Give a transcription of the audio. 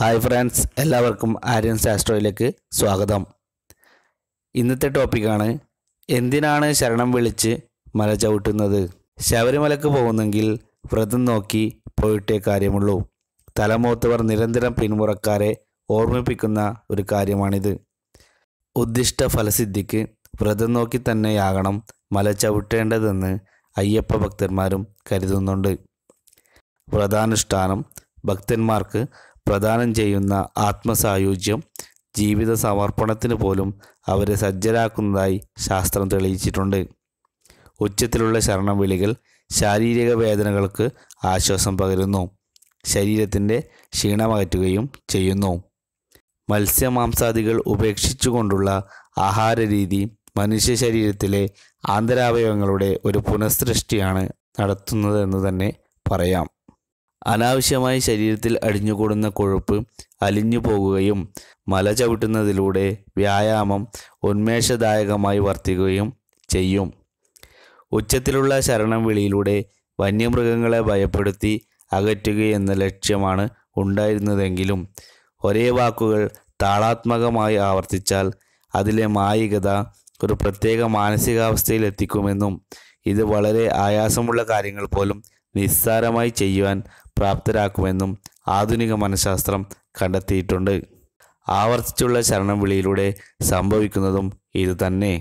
hi friends എല്ലാവർക്കും ആര്യൻസ് ആസ്ട്രോയിലേക്ക് സ്വാഗതം ഇന്നത്തെ ടോപ്പിക്കാണ് എന്തിനാണ് ശരണം വിളിച്ച് മല ചവിട്ടുന്നത് ശബരിമലക്ക് പോകുന്നെങ്കിൽ വ്രതം നോക്കി പോയിട്ടേ കാര്യമുള്ളൂ തലമൂത്തവർ നിരന്തരം പിന്മുറക്കാരെ ഓർമ്മിപ്പിക്കുന്ന ഒരു കാര്യമാണിത് ഉദ്ദിഷ്ട ഫലസിദ്ധിക്ക് വ്രതം നോക്കി തന്നെയാകണം മല ചവിട്ടേണ്ടതെന്ന് അയ്യപ്പ ഭക്തന്മാരും കരുതുന്നുണ്ട് വ്രതാനുഷ്ഠാനം ഭക്തന്മാർക്ക് പ്രദാനം ചെയ്യുന്ന ആത്മസായുജ്യം ജീവിത സമർപ്പണത്തിന് പോലും അവരെ സജ്ജരാക്കുന്നതായി ശാസ്ത്രം തെളിയിച്ചിട്ടുണ്ട് ഉച്ചത്തിലുള്ള ശരണം വിളികൾ ശാരീരിക വേദനകൾക്ക് ആശ്വാസം പകരുന്നു ശരീരത്തിൻ്റെ ക്ഷീണമകറ്റുകയും ചെയ്യുന്നു മത്സ്യമാംസാദികൾ ഉപേക്ഷിച്ചുകൊണ്ടുള്ള ആഹാരരീതി മനുഷ്യ ശരീരത്തിലെ ആന്തരാവയവങ്ങളുടെ ഒരു പുനഃസൃഷ്ടിയാണ് നടത്തുന്നതെന്ന് തന്നെ പറയാം അനാവശ്യമായി ശരീരത്തിൽ അടിഞ്ഞുകൂടുന്ന കൊഴുപ്പ് അലിഞ്ഞു പോകുകയും മല ചവിട്ടുന്നതിലൂടെ വ്യായാമം ഉന്മേഷദായകമായി വർത്തിക്കുകയും ചെയ്യും ഉച്ചത്തിലുള്ള ശരണം വിളിയിലൂടെ വന്യമൃഗങ്ങളെ ഭയപ്പെടുത്തി അകറ്റുകയെന്ന ലക്ഷ്യമാണ് ഉണ്ടായിരുന്നതെങ്കിലും ഒരേ വാക്കുകൾ താളാത്മകമായി ആവർത്തിച്ചാൽ അതിലെ മായികത ഒരു പ്രത്യേക മാനസികാവസ്ഥയിൽ എത്തിക്കുമെന്നും ഇത് വളരെ ആയാസമുള്ള കാര്യങ്ങൾ പോലും നിസ്സാരമായി ചെയ്യുവാൻ പ്രാപ്തരാക്കുമെന്നും ആധുനിക മനഃശാസ്ത്രം കണ്ടെത്തിയിട്ടുണ്ട് ആവർത്തിച്ചുള്ള ശരണം വിളിയിലൂടെ സംഭവിക്കുന്നതും ഇതുതന്നെ